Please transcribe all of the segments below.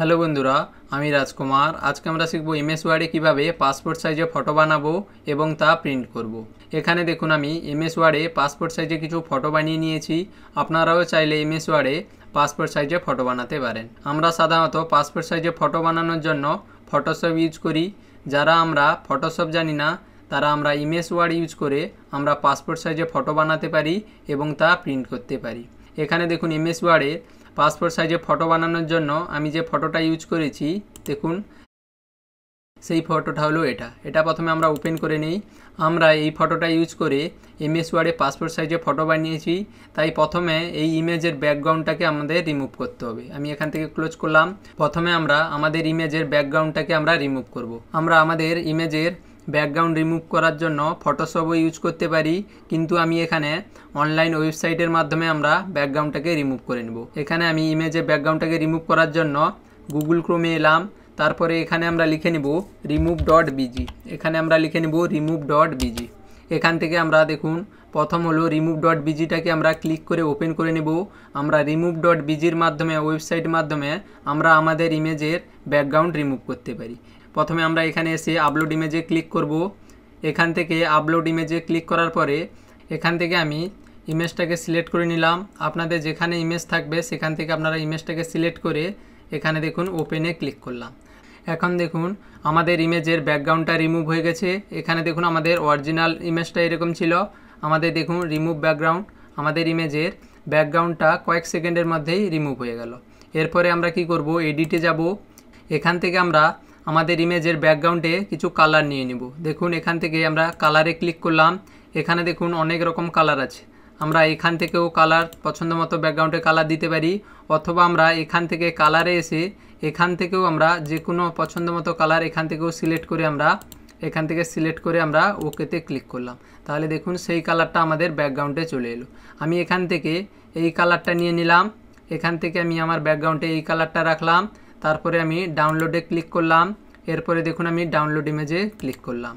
Hello বন্ধুরা আমি রাজকুমার আজকে আমরা শিখবো এমএস ওয়ার্ডে কীভাবে পাসপোর্ট সাইজে ফটো বানাবো এবং তা প্রিন্ট করব। এখানে দেখুন আমি এমএস ওয়ার্ডে পাসপোর্ট সাইজে কিছু ফটো বানিয়ে নিয়েছি আপনারাও চাইলে এমএস ওয়ার্ডে পাসপোর্ট সাইজে ফটো বানাতে পারেন আমরা সাধারণত পাসপোর্ট সাইজে ফটো বানানোর জন্য ফটোশপ ইউজ করি যারা আমরা ফটোশপ জানি না তারা আমরা ইমেজ ওয়ার্ড ইউজ করে আমরা পাসপোর্ট সাইজে ফটো বানাতে পারি এবং তা প্রিন্ট করতে পারি এখানে দেখুন এমএস ওয়ার্ডে পাসপোর্ট সাইজে ফটো বানানোর জন্য আমি যে ফটোটা ইউজ করেছি দেখুন সেই ফটোটা হলো এটা এটা প্রথমে আমরা ওপেন করে নিই আমরা এই ফটোটা ইউজ করে এমএস ওয়ার্ডে পাসপোর্ট সাইজে ফটো বানিয়েছি তাই প্রথমে এই ইমেজের ব্যাকগ্রাউন্ডটাকে আমাদের রিমুভ করতে হবে আমি এখান থেকে ক্লোজ করলাম প্রথমে আমরা আমাদের ইমেজের ব্যাকগ্রাউন্ডটাকে আমরা রিমুভ করব। আমরা আমাদের ইমেজের ব্যাকগ্রাউন্ড রিমুভ করার জন্য ফটোশপও ইউজ করতে পারি কিন্তু আমি এখানে অনলাইন ওয়েবসাইটের মাধ্যমে আমরা ব্যাকগ্রাউন্ডটাকে রিমুভ করে নেব এখানে আমি ইমেজে ব্যাকগ্রাউন্ডটাকে রিমুভ করার জন্য গুগল ক্রোমে এলাম তারপরে এখানে আমরা লিখে নেব রিমুভ ডট বিজি এখানে আমরা লিখে নেব রিমুভ ডট বিজি এখান থেকে আমরা দেখুন প্রথম হলো রিমুভ ডট বিজিটাকে আমরা ক্লিক করে ওপেন করে নেব আমরা রিমুভ ডট বিজির মাধ্যমে ওয়েবসাইট মাধ্যমে আমরা আমাদের ইমেজের ব্যাকগ্রাউন্ড রিমুভ করতে পারি প্রথমে আমরা এখানে এসে আপলোড ইমেজে ক্লিক করব এখান থেকে আপলোড ইমেজে ক্লিক করার পরে এখান থেকে আমি ইমেজটাকে সিলেক্ট করে নিলাম আপনাদের যেখানে ইমেজ থাকবে সেখান থেকে আপনারা ইমেজটাকে সিলেক্ট করে এখানে দেখুন ওপেনে ক্লিক করলাম এখন দেখুন আমাদের ইমেজের ব্যাকগ্রাউন্ডটা রিমুভ হয়ে গেছে এখানে দেখুন আমাদের অরিজিনাল ইমেজটা এরকম ছিল আমাদের দেখুন রিমুভ ব্যাকগ্রাউন্ড আমাদের ইমেজের ব্যাকগ্রাউন্ডটা কয়েক সেকেন্ডের মধ্যেই রিমুভ হয়ে গেল এরপরে আমরা কি করব এডিটে যাব এখান থেকে আমরা আমাদের ইমেজের ব্যাকগ্রাউন্ডে কিছু কালার নিয়ে নিব দেখুন এখান থেকে আমরা কালারে ক্লিক করলাম এখানে দেখুন অনেক রকম কালার আছে আমরা এখান থেকেও কালার পছন্দ মতো ব্যাকগ্রাউন্ডে কালার দিতে পারি অথবা আমরা এখান থেকে কালারে এসে এখান থেকেও আমরা যে কোনো পছন্দ মতো কালার এখান থেকেও সিলেক্ট করে আমরা এখান থেকে সিলেক্ট করে আমরা ওকেতে ক্লিক করলাম তাহলে দেখুন সেই কালারটা আমাদের ব্যাকগ্রাউন্ডে চলে এলো আমি এখান থেকে এই কালারটা নিয়ে নিলাম এখান থেকে আমি আমার ব্যাকগ্রাউন্ডে এই কালারটা রাখলাম তারপরে আমি ডাউনলোডে ক্লিক করলাম এরপরে দেখুন আমি ডাউনলোড ইমেজে ক্লিক করলাম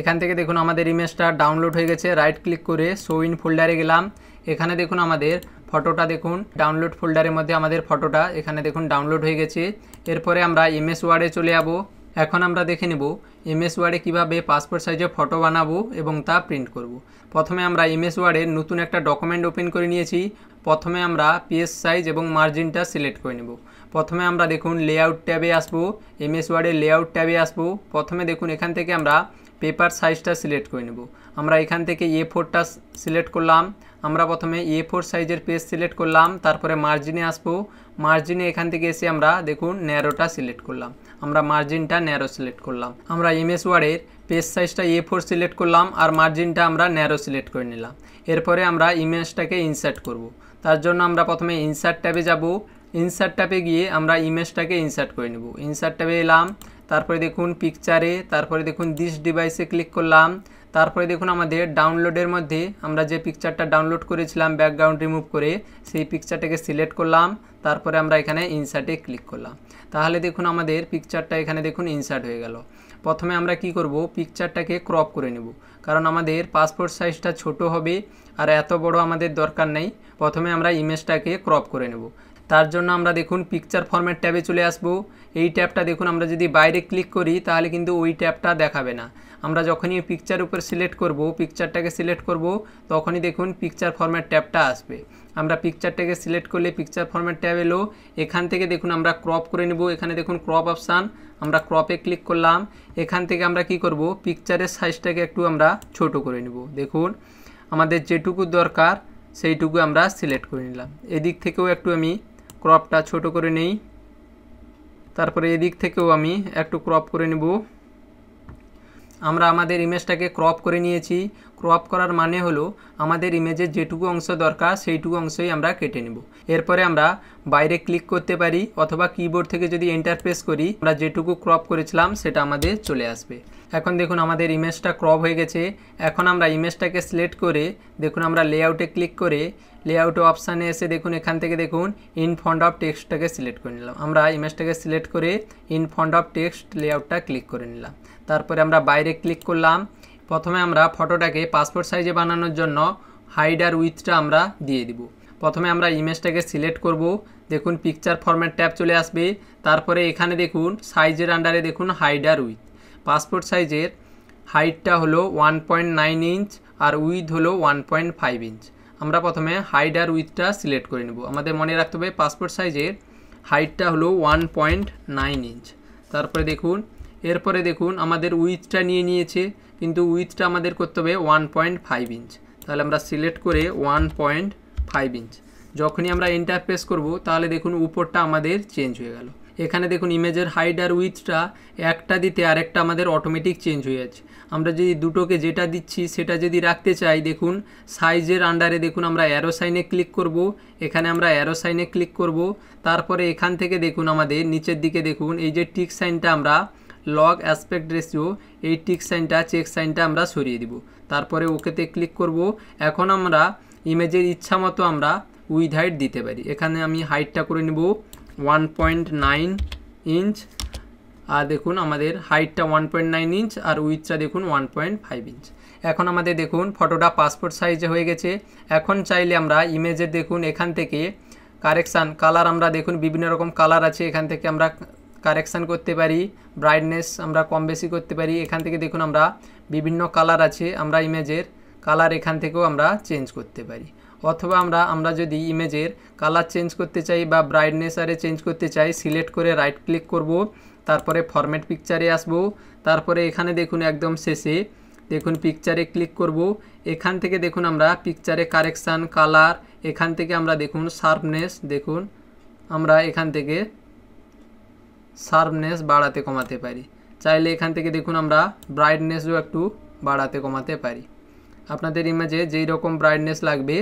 এখান থেকে দেখুন আমাদের ইমেজটা ডাউনলোড হয়ে গেছে রাইট ক্লিক করে শো ইন ফোল্ডারে গেলাম এখানে দেখুন আমাদের ফটোটা দেখুন ডাউনলোড ফোল্ডারের মধ্যে আমাদের ফটোটা এখানে দেখুন ডাউনলোড হয়ে গেছে এরপরে আমরা এমএস ওয়ার্ডে চলে যাব এখন আমরা দেখে নেব এমএস ওয়ার্ডে কীভাবে পাসপোর্ট সাইজে ফটো বানাবো এবং তা প্রিন্ট করব। প্রথমে আমরা এমএস ওয়ার্ডের নতুন একটা ডকুমেন্ট ওপেন করে নিয়েছি প্রথমে আমরা পেজ সাইজ এবং মার্জিনটা সিলেক্ট করে নেব প্রথমে আমরা দেখুন লেআউট ট্যাবে আসবো এমএস ওয়ার্ডের লেআউট ট্যাবে আসবো প্রথমে দেখুন এখান থেকে আমরা পেপার সাইজটা সিলেক্ট করে নেব আমরা এখান থেকে এ ফোরটা সিলেক্ট করলাম আমরা প্রথমে এ ফোর সাইজের পেজ সিলেক্ট করলাম তারপরে মার্জিনে আসবো মার্জিনে এখান থেকে এসে আমরা দেখুন ন্যারোটা সিলেক্ট করলাম আমরা মার্জিনটা ন্যারো সিলেক্ট করলাম আমরা এমএস ওয়ার্ডের পেজ সাইজটা এ ফোর সিলেক্ট করলাম আর মার্জিনটা আমরা ন্যারো সিলেক্ট করে নিলাম এরপরে আমরা ইমেজটাকে ইনসার্ট করব। তার জন্য আমরা প্রথমে ইনসার্ট ট্যাবে যাব ইনসার্ট ট্যাবে গিয়ে আমরা ইমেজটাকে ইনসার্ট করে নেব ইনসার্ট ট্যাবে এলাম তারপরে দেখুন পিকচারে তারপরে দেখুন দিস ডিভাইসে ক্লিক করলাম তারপরে দেখুন আমাদের ডাউনলোডের মধ্যে আমরা যে পিকচারটা ডাউনলোড করেছিলাম ব্যাকগ্রাউন্ড রিমুভ করে সেই পিকচারটাকে সিলেক্ট করলাম তারপরে আমরা এখানে ইনসার্টে ক্লিক করলাম তাহলে দেখুন আমাদের পিকচারটা এখানে দেখুন ইনসার্ট হয়ে গেল প্রথমে আমরা কি করব পিকচারটাকে ক্রপ করে নেব কারণ আমাদের পাসপোর্ট সাইজটা ছোট হবে আর এত বড় আমাদের দরকার নেই প্রথমে আমরা ইমেজটাকে ক্রপ করে নেব তার জন্য আমরা দেখুন পিকচার ফর্ম্যাট ট্যাবে চলে আসব এই ট্যাবটা দেখুন আমরা যদি বাইরে ক্লিক করি তাহলে কিন্তু ওই ট্যাবটা দেখাবে না আমরা যখনই পিকচার উপর সিলেক্ট করব পিকচারটাকে সিলেক্ট করব তখনই দেখুন পিকচার ফর্ম্যাট ট্যাবটা আসবে আমরা পিকচারটাকে সিলেক্ট করলে পিকচার ফর্ম্যাট ট্যাব এলো এখান থেকে দেখুন আমরা ক্রপ করে নেব এখানে দেখুন ক্রপ অপশান আমরা ক্রপে ক্লিক করলাম এখান থেকে আমরা কি করব পিকচারের সাইজটাকে একটু আমরা ছোট করে নেব দেখুন আমাদের যেটুকু দরকার সেইটুকু আমরা সিলেক্ট করে নিলাম এদিক থেকেও একটু আমি ক্রপটা ছোট করে নেই তারপরে এদিক থেকেও আমি একটু ক্রপ করে নেব আমরা আমাদের ইমেজটাকে ক্রপ করে নিয়েছি ক্রপ করার মানে হলো আমাদের ইমেজের যেটুকু অংশ দরকার সেইটুকু অংশই আমরা কেটে নেব এরপরে আমরা বাইরে ক্লিক করতে পারি অথবা কিবোর্ড থেকে যদি ইন্টারপ্রেস করি আমরা যেটুকু ক্রপ করেছিলাম সেটা আমাদের চলে আসবে এখন দেখুন আমাদের ইমেজটা ক্রপ হয়ে গেছে এখন আমরা ইমেজটাকে সিলেক্ট করে দেখুন আমরা লেআউটে ক্লিক করে লেআউট অপশানে এসে দেখুন এখান থেকে দেখুন ইন ফন্ড অফ টেক্সটটাকে সিলেক্ট করে নিলাম আমরা ইমেজটাকে সিলেক্ট করে ইন ফন্ড অফ টেক্সট লেআউটটা ক্লিক করে নিলাম তারপরে আমরা বাইরে ক্লিক করলাম প্রথমে আমরা ফটোটাকে পাসপোর্ট সাইজে বানানোর জন্য হাইড আর উইথটা আমরা দিয়ে দিব প্রথমে আমরা ইমেজটাকে সিলেক্ট করব দেখুন পিকচার ফরম্যাট ট্যাব চলে আসবে তারপরে এখানে দেখুন সাইজের আন্ডারে দেখুন হাইড আর উইথ পাসপোর্ট সাইজের হাইটটা হলো ওয়ান পয়েন্ট নাইন ইঞ্চ আর উইথ হলো ওয়ান পয়েন্ট ফাইভ ইঞ্চ আমরা প্রথমে হাইড আর উইথটা সিলেক্ট করে নেব আমাদের মনে রাখতে হবে পাসপোর্ট সাইজের হাইটটা হলো ওয়ান পয়েন্ট নাইন ইঞ্চ তারপরে দেখুন এরপরে দেখুন আমাদের উইথটা নিয়ে নিয়েছে কিন্তু উইথটা আমাদের করতে হবে ওয়ান পয়েন্ট ফাইভ ইঞ্চ তাহলে আমরা সিলেক্ট করে ওয়ান পয়েন্ট ফাইভ ইঞ্চ যখনই আমরা এন্টার প্রেস করব তাহলে দেখুন উপরটা আমাদের চেঞ্জ হয়ে গেল এখানে দেখুন ইমেজের হাইট আর উইথটা একটা দিতে আর একটা আমাদের অটোমেটিক চেঞ্জ হয়ে যাচ্ছে আমরা যদি দুটোকে যেটা দিচ্ছি সেটা যদি রাখতে চাই দেখুন সাইজের আন্ডারে দেখুন আমরা অ্যারো সাইনে ক্লিক করব এখানে আমরা অ্যারো সাইনে ক্লিক করব তারপরে এখান থেকে দেখুন আমাদের নিচের দিকে দেখুন এই যে টিক সাইনটা আমরা লগ অ্যাসপেক্ট রেসিও এই টিক সাইনটা চেক সাইনটা আমরা সরিয়ে দিব তারপরে ওকেতে ক্লিক করব এখন আমরা ইমেজের ইচ্ছা মতো আমরা উইথ হাইট দিতে পারি এখানে আমি হাইটটা করে নেব ওয়ান পয়েন্ট নাইন ইঞ্চ আর দেখুন আমাদের হাইটটা ওয়ান পয়েন্ট নাইন ইঞ্চ আর উইথটা দেখুন ওয়ান পয়েন্ট ফাইভ ইঞ্চ এখন আমাদের দেখুন ফটোটা পাসপোর্ট সাইজে হয়ে গেছে এখন চাইলে আমরা ইমেজের দেখুন এখান থেকে কারেকশান কালার আমরা দেখুন বিভিন্ন রকম কালার আছে এখান থেকে আমরা কারেকশান করতে পারি ব্রাইটনেস আমরা কম বেশি করতে পারি এখান থেকে দেখুন আমরা বিভিন্ন কালার আছে আমরা ইমেজের কালার এখান থেকেও আমরা চেঞ্জ করতে পারি অথবা আমরা আমরা যদি ইমেজের কালার চেঞ্জ করতে চাই বা ব্রাইটনেস আরে চেঞ্জ করতে চাই সিলেক্ট করে রাইট ক্লিক করব তারপরে ফরম্যাট পিকচারে আসব তারপরে এখানে দেখুন একদম শেষে দেখুন পিকচারে ক্লিক করব এখান থেকে দেখুন আমরা পিকচারে কারেকশান কালার এখান থেকে আমরা দেখুন শার্পনেস দেখুন আমরা এখান থেকে শার্পনেস বাড়াতে কমাতে পারি চাইলে এখান থেকে দেখুন আমরা ব্রাইটনেসও একটু বাড়াতে কমাতে পারি আপনাদের ইমেজে যেই রকম ব্রাইটনেস লাগবে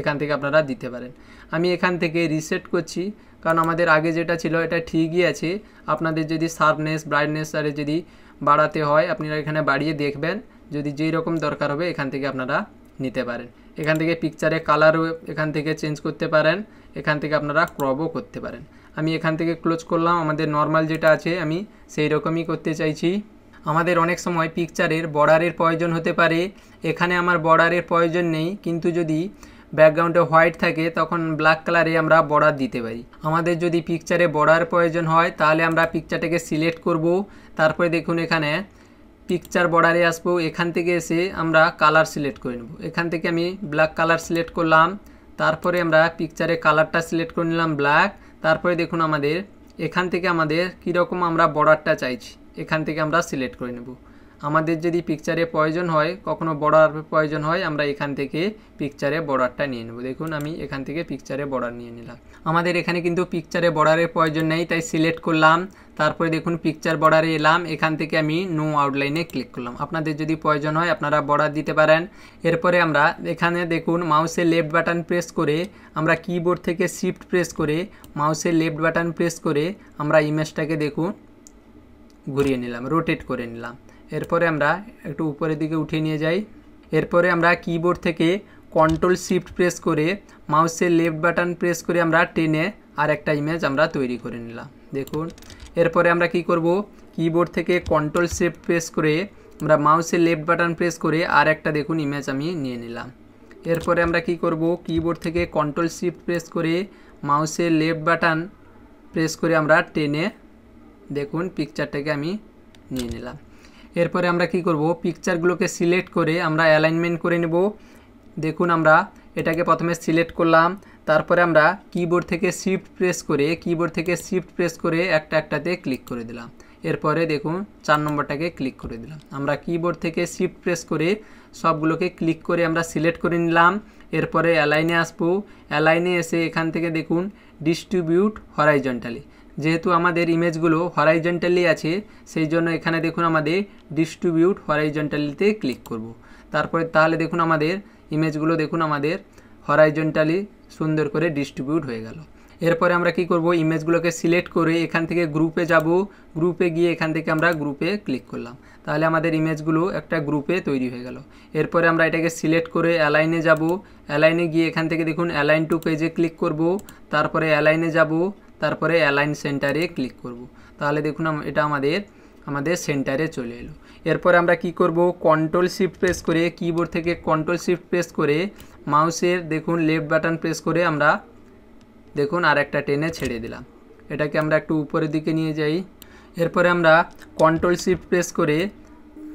এখান থেকে আপনারা দিতে পারেন আমি এখান থেকে রিসেট করছি কারণ আমাদের আগে যেটা ছিল এটা ঠিকই আছে আপনাদের যদি শার্পনেস ব্রাইটনেস আরে যদি বাড়াতে হয় আপনারা এখানে বাড়িয়ে দেখবেন যদি যেই রকম দরকার হবে এখান থেকে আপনারা নিতে পারেন এখান থেকে পিকচারে কালারও এখান থেকে চেঞ্জ করতে পারেন এখান থেকে আপনারা ক্রপও করতে পারেন আমি এখান থেকে ক্লোজ করলাম আমাদের নর্মাল যেটা আছে আমি সেই রকমই করতে চাইছি আমাদের অনেক সময় পিকচারের বর্ডারের প্রয়োজন হতে পারে এখানে আমার বর্ডারের প্রয়োজন নেই কিন্তু যদি ব্যাকগ্রাউন্ডে হোয়াইট থাকে তখন ব্ল্যাক কালারে আমরা বর্ডার দিতে পারি আমাদের যদি পিকচারে বর্ডার প্রয়োজন হয় তাহলে আমরা পিকচারটাকে সিলেক্ট করব তারপরে দেখুন এখানে পিকচার বর্ডারে আসবো এখান থেকে এসে আমরা কালার সিলেক্ট করে নেব এখান থেকে আমি ব্ল্যাক কালার সিলেক্ট করলাম তারপরে আমরা পিকচারে কালারটা সিলেক্ট করে নিলাম ব্ল্যাক তারপরে দেখুন আমাদের এখান থেকে আমাদের কীরকম আমরা বর্ডারটা চাইছি এখান থেকে আমরা সিলেক্ট করে নেব আমাদের যদি পিকচারে প্রয়োজন হয় কখনো বর্ডার প্রয়োজন হয় আমরা এখান থেকে পিকচারে বর্ডারটা নিয়ে নেব দেখুন আমি এখান থেকে পিকচারে বর্ডার নিয়ে নিলাম আমাদের এখানে কিন্তু পিকচারে বর্ডারের প্রয়োজন নেই তাই সিলেক্ট করলাম তারপরে দেখুন পিকচার বর্ডারে এলাম এখান থেকে আমি নো আউটলাইনে ক্লিক করলাম আপনাদের যদি প্রয়োজন হয় আপনারা বর্ডার দিতে পারেন এরপরে আমরা এখানে দেখুন মাউসের লেফট বাটন প্রেস করে আমরা কিবোর্ড থেকে শিফট প্রেস করে মাউসের লেফট বাটন প্রেস করে আমরা ইমেজটাকে দেখুন ঘুরিয়ে নিলাম রোটেট করে নিলাম এরপরে আমরা একটু উপরের দিকে উঠিয়ে নিয়ে যাই এরপরে আমরা কিবোর্ড থেকে কন্ট্রোল শিফট প্রেস করে মাউসের লেফট বাটন প্রেস করে আমরা টেনে আর একটা ইমেজ আমরা তৈরি করে নিলাম দেখুন এরপরে আমরা কি করব কিবোর্ড থেকে কন্ট্রোল শিফট প্রেস করে আমরা মাউসের লেফট বাটন প্রেস করে আর একটা দেখুন ইমেজ আমি নিয়ে নিলাম এরপরে আমরা কি করব কিবোর্ড থেকে কন্ট্রোল শিফট প্রেস করে মাউসের লেফট বাটন প্রেস করে আমরা টেনে দেখুন পিকচারটাকে আমি নিয়ে নিলাম এরপরে আমরা কি করব পিকচারগুলোকে সিলেক্ট করে আমরা অ্যালাইনমেন্ট করে নেব দেখুন আমরা এটাকে প্রথমে সিলেক্ট করলাম তারপরে আমরা কিবোর্ড থেকে শিফট প্রেস করে কিবোর্ড থেকে শিফট প্রেস করে একটা একটাতে ক্লিক করে দিলাম এরপরে দেখুন চার নম্বরটাকে ক্লিক করে দিলাম আমরা কিবোর্ড থেকে শিফট প্রেস করে সবগুলোকে ক্লিক করে আমরা সিলেক্ট করে নিলাম এরপরে অ্যালাইনে আসবো অ্যালাইনে এসে এখান থেকে দেখুন ডিস্ট্রিবিউট হরাইজন্টালি যেহেতু আমাদের ইমেজগুলো হরাইজেন্টালি আছে সেই জন্য এখানে দেখুন আমাদের ডিস্ট্রিবিউট হরাইজেন্টালিতে ক্লিক করব। তারপরে তাহলে দেখুন আমাদের ইমেজগুলো দেখুন আমাদের হরাইজেন্টালি সুন্দর করে ডিস্ট্রিবিউট হয়ে গেল এরপরে আমরা কি করব ইমেজগুলোকে সিলেক্ট করে এখান থেকে গ্রুপে যাব গ্রুপে গিয়ে এখান থেকে আমরা গ্রুপে ক্লিক করলাম তাহলে আমাদের ইমেজগুলো একটা গ্রুপে তৈরি হয়ে গেল এরপরে আমরা এটাকে সিলেক্ট করে অ্যালাইনে যাব অ্যালাইনে গিয়ে এখান থেকে দেখুন অ্যালাইন টু পেজে ক্লিক করব তারপরে অ্যালাইনে যাব তারপরে অ্যালাইন সেন্টারে ক্লিক করব। তাহলে দেখুন এটা আমাদের আমাদের সেন্টারে চলে এলো এরপরে আমরা কি করব কন্ট্রোল শিফট প্রেস করে কিবোর্ড থেকে কন্ট্রোল শিফট প্রেস করে মাউসের দেখুন লেফট বাটন প্রেস করে আমরা দেখুন আর একটা টেনে ছেড়ে দিলাম এটাকে আমরা একটু উপরের দিকে নিয়ে যাই এরপরে আমরা কন্ট্রোল শিফট প্রেস করে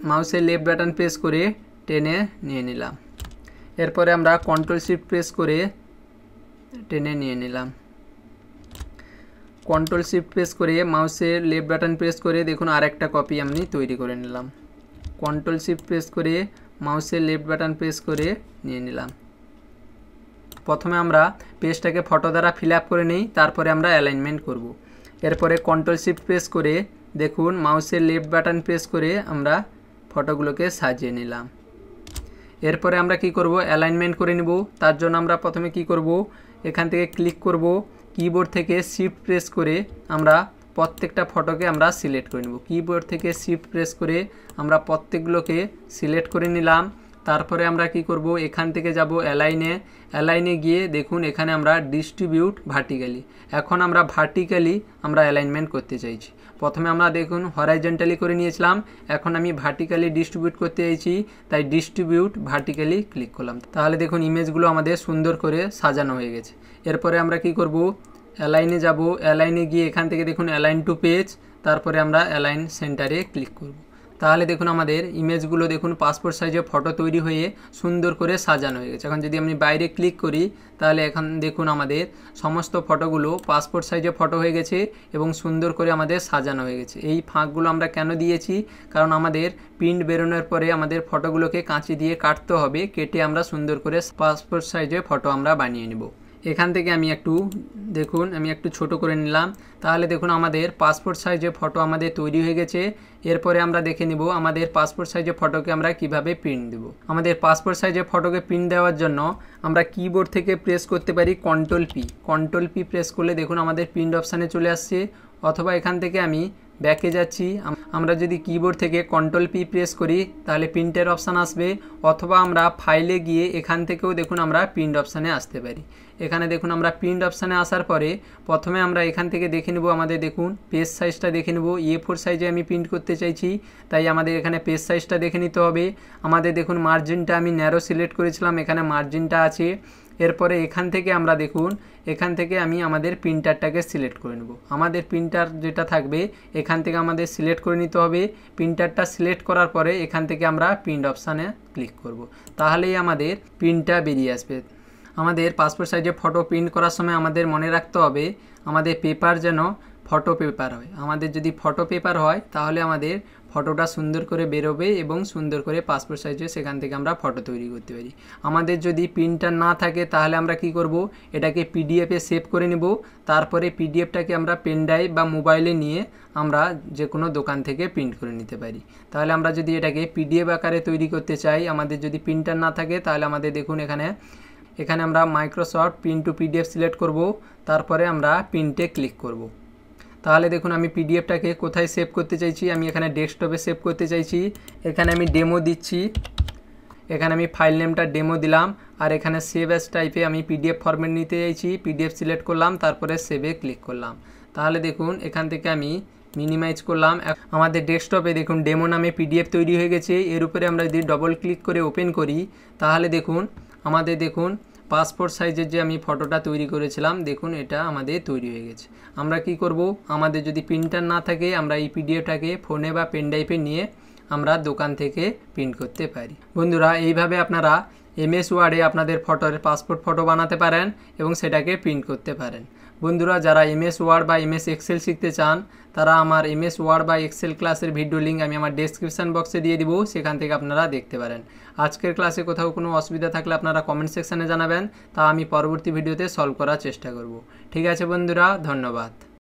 মাউসের লেফট বাটন প্রেস করে টেনে নিয়ে নিলাম এরপরে আমরা কন্ট্রোল শিফট প্রেস করে টেনে নিয়ে নিলাম কন্ট্রোল শিফট প্রেস করে মাউসের লেফট বাটন প্রেস করে দেখুন আরেকটা কপি আমি তৈরি করে নিলাম কন্ট্রোল শিফট প্রেস করে মাউসের লেফট বাটন প্রেস করে নিয়ে নিলাম প্রথমে আমরা পেজটাকে ফটো দ্বারা ফিল করে নিই তারপরে আমরা অ্যালাইনমেন্ট করব। এরপরে কন্ট্রোল শিফট প্রেস করে দেখুন মাউসের লেফট বাটন প্রেস করে আমরা ফটোগুলোকে সাজিয়ে নিলাম এরপরে আমরা কি করব অ্যালাইনমেন্ট করে নিব তার জন্য আমরা প্রথমে কি করব এখান থেকে ক্লিক করব কিবোর্ড থেকে শিফট প্রেস করে আমরা প্রত্যেকটা ফটোকে আমরা সিলেক্ট করে নেব কিবোর্ড থেকে শিফট প্রেস করে আমরা প্রত্যেকগুলোকে সিলেক্ট করে নিলাম তারপরে আমরা কি করব এখান থেকে যাব অ্যালাইনে অ্যালাইনে গিয়ে দেখুন এখানে আমরা ডিস্ট্রিবিউট ভার্টিক্যালি এখন আমরা ভার্টিক্যালি আমরা অ্যালাইনমেন্ট করতে চাইছি প্রথমে আমরা দেখুন হরাইজেন্টালি করে নিয়েছিলাম এখন আমি ভার্টিক্যালি ডিস্ট্রিবিউট করতে চাইছি তাই ডিস্ট্রিবিউট ভার্টিক্যালি ক্লিক করলাম তাহলে দেখুন ইমেজগুলো আমাদের সুন্দর করে সাজানো হয়ে গেছে এরপরে আমরা কি করব অ্যালাইনে যাব অ্যালাইনে গিয়ে এখান থেকে দেখুন অ্যালাইন টু পেজ তারপরে আমরা অ্যালাইন সেন্টারে ক্লিক করব তাহলে দেখুন আমাদের ইমেজগুলো দেখুন পাসপোর্ট সাইজে ফটো তৈরি হয়ে সুন্দর করে সাজানো হয়ে গেছে এখন যদি আমি বাইরে ক্লিক করি তাহলে এখন দেখুন আমাদের সমস্ত ফটোগুলো পাসপোর্ট সাইজে ফটো হয়ে গেছে এবং সুন্দর করে আমাদের সাজানো হয়ে গেছে এই ফাঁকগুলো আমরা কেন দিয়েছি কারণ আমাদের প্রিন্ট বেরোনোর পরে আমাদের ফটোগুলোকে কাঁচি দিয়ে কাটতে হবে কেটে আমরা সুন্দর করে পাসপোর্ট সাইজে ফটো আমরা বানিয়ে নেব এখান থেকে আমি একটু দেখুন আমি একটু ছোট করে নিলাম তাহলে দেখুন আমাদের পাসপোর্ট সাইজে ফটো আমাদের তৈরি হয়ে গেছে এরপরে আমরা দেখে নিব আমাদের পাসপোর্ট সাইজে ফটোকে আমরা কিভাবে প্রিন্ট দেব আমাদের পাসপোর্ট সাইজে ফটোকে প্রিন্ট দেওয়ার জন্য আমরা কিবোর্ড থেকে প্রেস করতে পারি control P control P press করলে দেখুন আমাদের প্রিন্ট অপশানে চলে আসছে অথবা এখান থেকে আমি ব্যাকে যাচ্ছি আমরা যদি কিবোর্ড থেকে কন্ট্রোল পি প্রেস করি তাহলে প্রিন্টের অপশান আসবে অথবা আমরা ফাইলে গিয়ে এখান থেকেও দেখুন আমরা প্রিন্ট অপশানে আসতে পারি এখানে দেখুন আমরা প্রিন্ট অপশানে আসার পরে প্রথমে আমরা এখান থেকে দেখে নেব আমাদের দেখুন পেজ সাইজটা দেখে নেব এ ফোর সাইজে আমি প্রিন্ট করতে চাইছি তাই আমাদের এখানে পেজ সাইজটা দেখে নিতে হবে আমাদের দেখুন মার্জিনটা আমি ন্যারো সিলেক্ট করেছিলাম এখানে মার্জিনটা আছে এরপরে এখান থেকে আমরা দেখুন এখান থেকে আমি আমাদের প্রিন্টারটাকে সিলেক্ট করে নেব আমাদের প্রিন্টার যেটা থাকবে এখান থেকে আমাদের সিলেক্ট করে নিতে হবে প্রিন্টারটা সিলেক্ট করার পরে এখান থেকে আমরা প্রিন্ট অপশানে ক্লিক করব। তাহলেই আমাদের প্রিন্টটা বেরিয়ে আসবে আমাদের পাসপোর্ট সাইজে ফটো প্রিন্ট করার সময় আমাদের মনে রাখতে হবে আমাদের পেপার যেন ফটো পেপার হয় আমাদের যদি ফটো পেপার হয় তাহলে আমাদের ফটোটা সুন্দর করে বেরোবে এবং সুন্দর করে পাসপোর্ট সাইজে সেখান থেকে আমরা ফটো তৈরি করতে পারি আমাদের যদি প্রিন্টার না থাকে তাহলে আমরা কি করব এটাকে পিডিএফে সেভ করে নেব তারপরে পিডিএফটাকে আমরা পেন ড্রাইভ বা মোবাইলে নিয়ে আমরা যে কোনো দোকান থেকে প্রিন্ট করে নিতে পারি তাহলে আমরা যদি এটাকে পিডিএফ আকারে তৈরি করতে চাই আমাদের যদি প্রিন্টার না থাকে তাহলে আমাদের দেখুন এখানে এখানে আমরা Microsoft print to PDF select করব তারপরে আমরা প্রিন্টে ক্লিক করবো তাহলে দেখুন আমি পিডিএফটাকে কোথায় সেভ করতে চাইছি আমি এখানে ডেস্কটপে সেভ করতে চাইছি এখানে আমি ডেমো দিচ্ছি এখানে আমি ফাইল নেমটা ডেমো দিলাম আর এখানে সেভ অ্যাস টাইপে আমি পিডিএফ ফরম্যাট নিতে চাইছি পিডিএফ সিলেক্ট করলাম তারপরে সেভে ক্লিক করলাম তাহলে দেখুন এখান থেকে আমি মিনিমাইজ করলাম আমাদের ডেস্কটপে দেখুন ডেমো নামে পিডিএফ তৈরি হয়ে গেছে এর উপরে আমরা যদি ডবল ক্লিক করে ওপেন করি তাহলে দেখুন আমাদের দেখুন পাসপোর্ট সাইজের যে আমি ফটোটা তৈরি করেছিলাম দেখুন এটা আমাদের তৈরি হয়ে গেছে আমরা কি করব আমাদের যদি প্রিন্টার না থাকে আমরা এই পিডিএফটাকে ফোনে বা পেনড্রাইভে নিয়ে আমরা দোকান থেকে প্রিন্ট করতে পারি বন্ধুরা এইভাবে আপনারা এমএস ওয়ার্ডে আপনাদের ফটোর পাসপোর্ট ফটো বানাতে পারেন এবং সেটাকে প্রিন্ট করতে পারেন বন্ধুরা যারা এমএস ওয়ার্ড বা এমএস এক্সেল শিখতে চান তারা আমার এমএস ওয়ার্ড বা এক্সেল ক্লাসের ভিডিও লিঙ্ক আমি আমার ডেসক্রিপশান বক্সে দিয়ে দিব সেখান থেকে আপনারা দেখতে পারেন আজকের ক্লাসে কোথাও কোনো অসুবিধা থাকলে আপনারা কমেন্ট সেকশানে জানাবেন তা আমি পরবর্তী ভিডিওতে সলভ করার চেষ্টা করব ঠিক আছে বন্ধুরা ধন্যবাদ